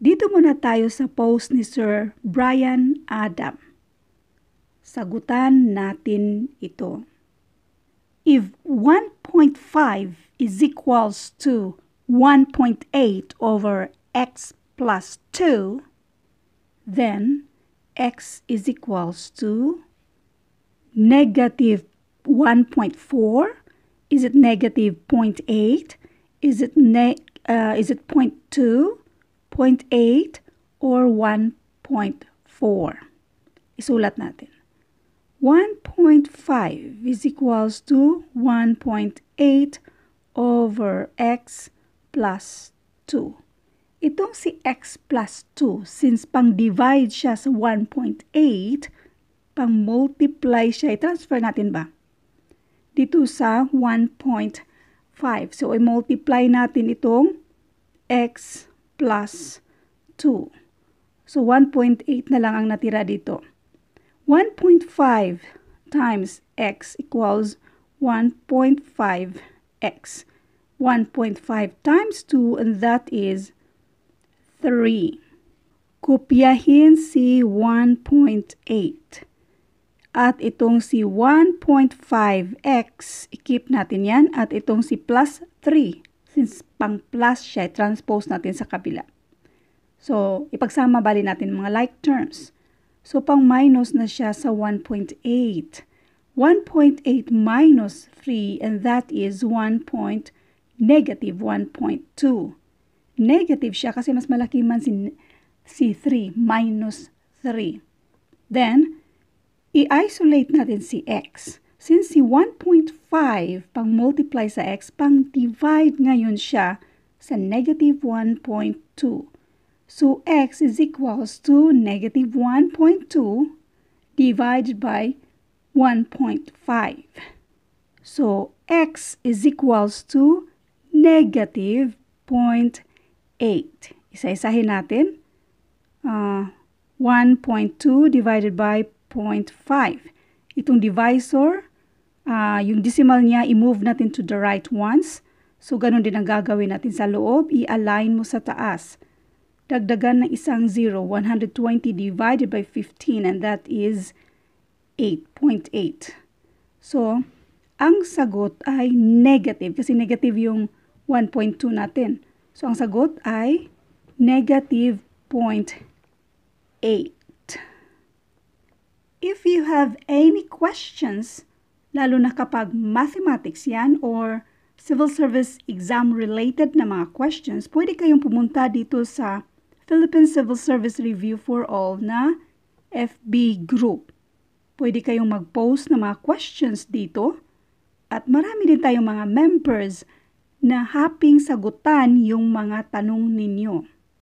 Dito muna tayo sa post ni Sir Brian Adam. Sagutan natin ito. If 1.5 is equals to 1.8 over x plus 2, then x is equals to negative 1.4. Is it negative 0.8? Is it, ne uh, is it 0.2? 0.8 or 1.4. Isulat natin. 1.5 is equals to 1.8 over x plus 2. Itong si x plus 2, since pang-divide siya sa 1.8, pang-multiply siya, i-transfer natin ba? Dito sa 1.5. So, i-multiply natin itong x plus 2. So, 1.8 na lang ang natira dito. 1.5 times x equals 1.5x. 1.5 times 2 and that is 3. Kopyahin si 1.8. At itong si 1.5x, ikip natin yan. At itong si plus 3 since pang plus siya, transpose natin sa kabila. So, ipagsama bali natin mga like terms. So, pang minus na siya sa 1.8. 1.8 minus 3 and that is 1. negative 1.2. Negative siya kasi mas malaki man si, si 3, minus 3. Then, i-isolate natin si x. Since si 1.5 pang multiply sa x, pang divide ngayon siya sa negative 1.2. So, x is equals to negative 1.2 divided by 1.5. So, x is equals to negative 0.8. Isa-isahin natin. Uh, ah, 1.2 divided by 0.5. Itong divisor, uh, yung decimal niya, i-move natin to the right once. So, ganun din ang gagawin natin sa loob. I-align mo sa taas. Dagdagan ng isang 0, 120 divided by 15 and that is 8.8. So, ang sagot ay negative kasi negative yung 1.2 natin. So, ang sagot ay negative 0.8. If you have any questions, lalo na kapag mathematics yan or civil service exam related na mga questions, pwede kayong pumunta dito sa Philippine Civil Service Review for All na FB group. Pwede kayong mag-post ng mga questions dito at marami din tayong mga members na haping sagutan yung mga tanong ninyo.